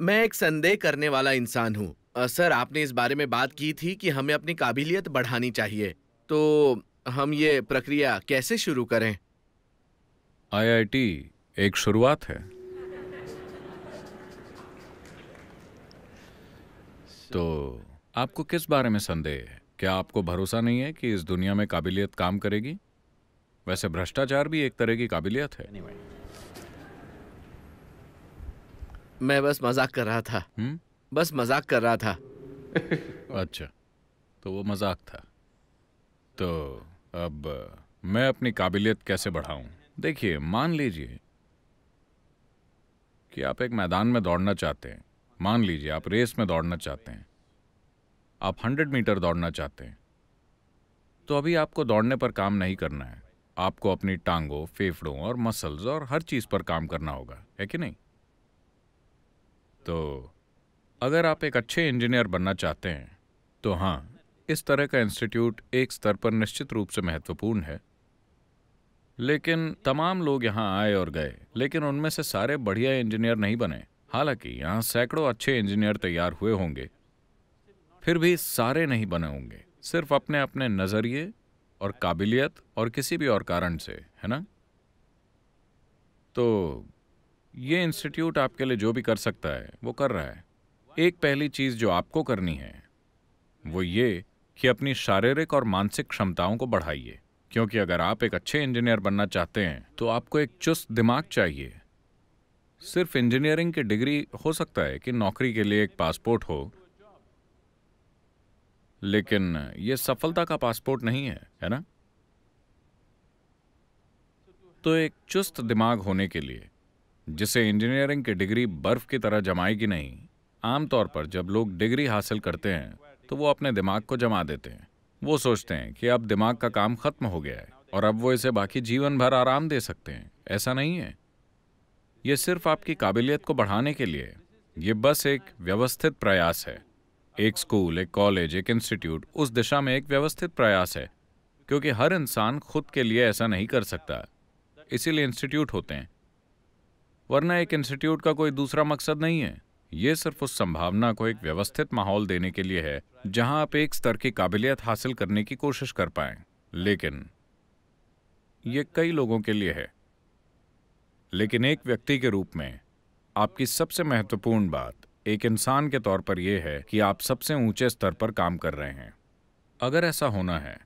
मैं एक संदेह करने वाला इंसान हूँ सर आपने इस बारे में बात की थी कि हमें अपनी काबिलियत बढ़ानी चाहिए तो हम ये प्रक्रिया कैसे शुरू करें आईआईटी एक शुरुआत है तो आपको किस बारे में संदेह है क्या आपको भरोसा नहीं है कि इस दुनिया में काबिलियत काम करेगी वैसे भ्रष्टाचार भी एक तरह की काबिलियत है anyway. मैं बस मजाक कर रहा था हुँ? हम्म? बस मजाक कर रहा था अच्छा तो वो मजाक था तो अब मैं अपनी काबिलियत कैसे बढ़ाऊं देखिए मान लीजिए कि आप एक मैदान में दौड़ना चाहते हैं मान लीजिए आप रेस में दौड़ना चाहते हैं आप हंड्रेड मीटर दौड़ना चाहते हैं तो अभी आपको दौड़ने पर काम नहीं करना है आपको अपनी टांगों फेफड़ों और मसल्स और हर चीज़ पर काम करना होगा है कि नहीं तो अगर आप एक अच्छे इंजीनियर बनना चाहते हैं तो हाँ इस तरह का इंस्टीट्यूट एक स्तर पर निश्चित रूप से महत्वपूर्ण है लेकिन तमाम लोग यहाँ आए और गए लेकिन उनमें से सारे बढ़िया इंजीनियर नहीं बने हालांकि यहाँ सैकड़ों अच्छे इंजीनियर तैयार हुए होंगे फिर भी सारे नहीं बने होंगे सिर्फ अपने अपने नज़रिए और काबिलियत और किसी भी और कारण से है ना तो ये इंस्टीट्यूट आपके लिए जो भी कर सकता है वो कर रहा है एक पहली चीज जो आपको करनी है वो ये कि अपनी शारीरिक और मानसिक क्षमताओं को बढ़ाइए क्योंकि अगर आप एक अच्छे इंजीनियर बनना चाहते हैं तो आपको एक चुस्त दिमाग चाहिए सिर्फ इंजीनियरिंग की डिग्री हो सकता है कि नौकरी के लिए एक पासपोर्ट हो लेकिन ये सफलता का पासपोर्ट नहीं है है ना तो एक चुस्त दिमाग होने के लिए जिसे इंजीनियरिंग की डिग्री बर्फ की तरह जमाएगी नहीं आमतौर पर जब लोग डिग्री हासिल करते हैं तो वो अपने दिमाग को जमा देते हैं वो सोचते हैं कि अब दिमाग का काम खत्म हो गया है और अब वो इसे बाकी जीवन भर आराम दे सकते हैं ऐसा नहीं है ये सिर्फ आपकी काबिलियत को बढ़ाने के लिए ये बस एक व्यवस्थित प्रयास है एक स्कूल एक कॉलेज एक इंस्टीट्यूट उस दिशा में एक व्यवस्थित प्रयास है क्योंकि हर इंसान खुद के लिए ऐसा नहीं कर सकता इसीलिए इंस्टीट्यूट होते हैं वरना एक इंस्टीट्यूट का कोई दूसरा मकसद नहीं है ये सिर्फ उस संभावना को एक व्यवस्थित माहौल देने के लिए है जहां आप एक स्तर की काबिलियत हासिल करने की कोशिश कर पाए लेकिन ये कई लोगों के लिए है लेकिन एक व्यक्ति के रूप में आपकी सबसे महत्वपूर्ण बात एक इंसान के तौर पर यह है कि आप सबसे ऊंचे स्तर पर काम कर रहे हैं अगर ऐसा होना है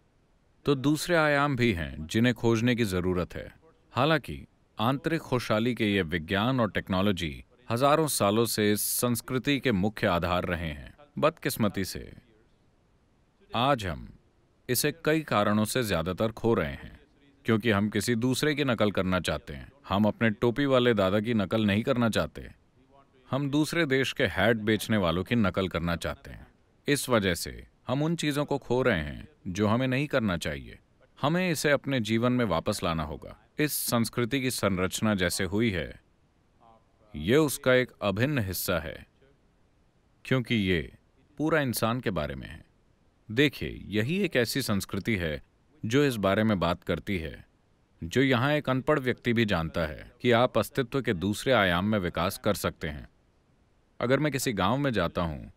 तो दूसरे आयाम भी हैं जिन्हें खोजने की जरूरत है हालांकि आंतरिक खुशहाली के ये विज्ञान और टेक्नोलॉजी हजारों सालों से संस्कृति के मुख्य आधार रहे हैं बदकिस्मती से आज हम इसे कई कारणों से ज्यादातर खो रहे हैं क्योंकि हम किसी दूसरे की नकल करना चाहते हैं हम अपने टोपी वाले दादा की नकल नहीं करना चाहते हम दूसरे देश के हैट बेचने वालों की नकल करना चाहते हैं इस वजह से हम उन चीज़ों को खो रहे हैं जो हमें नहीं करना चाहिए हमें इसे अपने जीवन में वापस लाना होगा इस संस्कृति की संरचना जैसे हुई है ये उसका एक अभिन्न हिस्सा है क्योंकि ये पूरा इंसान के बारे में है देखिए यही एक ऐसी संस्कृति है जो इस बारे में बात करती है जो यहाँ एक अनपढ़ व्यक्ति भी जानता है कि आप अस्तित्व के दूसरे आयाम में विकास कर सकते हैं अगर मैं किसी गांव में जाता हूँ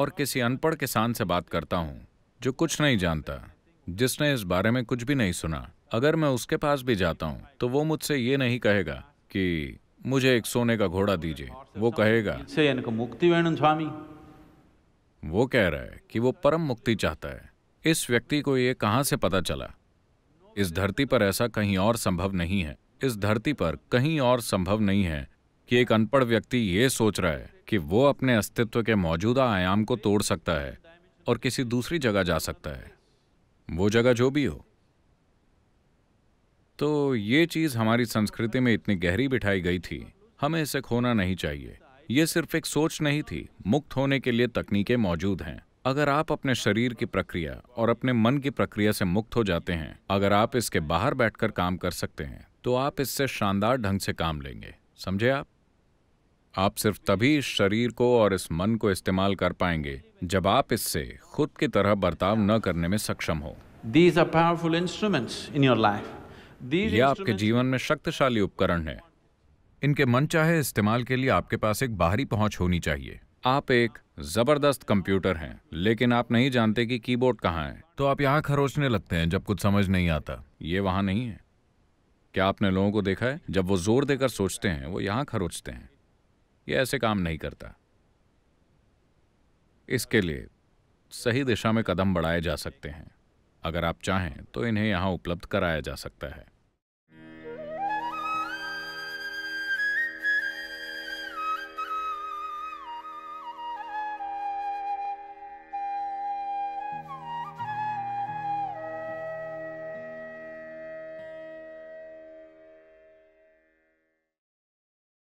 और किसी अनपढ़ किसान से बात करता हूँ जो कुछ नहीं जानता जिसने इस बारे में कुछ भी नहीं सुना अगर मैं उसके पास भी जाता हूँ तो वो मुझसे ये नहीं कहेगा कि मुझे एक सोने का घोड़ा दीजिए वो कहेगा मुक्ति स्वामी वो कह रहा है कि वो परम मुक्ति चाहता है इस व्यक्ति को ये कहाँ से पता चला इस धरती पर ऐसा कहीं और संभव नहीं है इस धरती पर कहीं और संभव नहीं है कि एक अनपढ़ व्यक्ति ये सोच रहा है कि वो अपने अस्तित्व के मौजूदा आयाम को तोड़ सकता है और किसी दूसरी जगह जा सकता है वो जगह जो भी हो तो ये चीज हमारी संस्कृति में इतनी गहरी बिठाई गई थी हमें इसे खोना नहीं चाहिए ये सिर्फ एक सोच नहीं थी मुक्त होने के लिए तकनीकें मौजूद हैं अगर आप अपने शरीर की प्रक्रिया और अपने मन की प्रक्रिया से मुक्त हो जाते हैं अगर आप इसके बाहर बैठकर काम कर सकते हैं तो आप इससे शानदार ढंग से काम लेंगे समझे आप आप सिर्फ तभी इस शरीर को और इस मन को इस्तेमाल कर पाएंगे जब आप इससे खुद की तरह बर्ताव न करने में सक्षम हो These are powerful instruments in your life. These ये आपके जीवन में शक्तिशाली उपकरण है इनके मन चाहे इस्तेमाल के लिए आपके पास एक बाहरी पहुंच होनी चाहिए आप एक जबरदस्त कंप्यूटर हैं लेकिन आप नहीं जानते कि कीबोर्ड कहाँ है तो आप यहाँ खरोचने लगते हैं जब कुछ समझ नहीं आता ये वहाँ नहीं है क्या आपने लोगों को देखा है जब वो जोर देकर सोचते हैं वो यहाँ खरोचते हैं यह ऐसे काम नहीं करता इसके लिए सही दिशा में कदम बढ़ाए जा सकते हैं अगर आप चाहें तो इन्हें यहां उपलब्ध कराया जा सकता है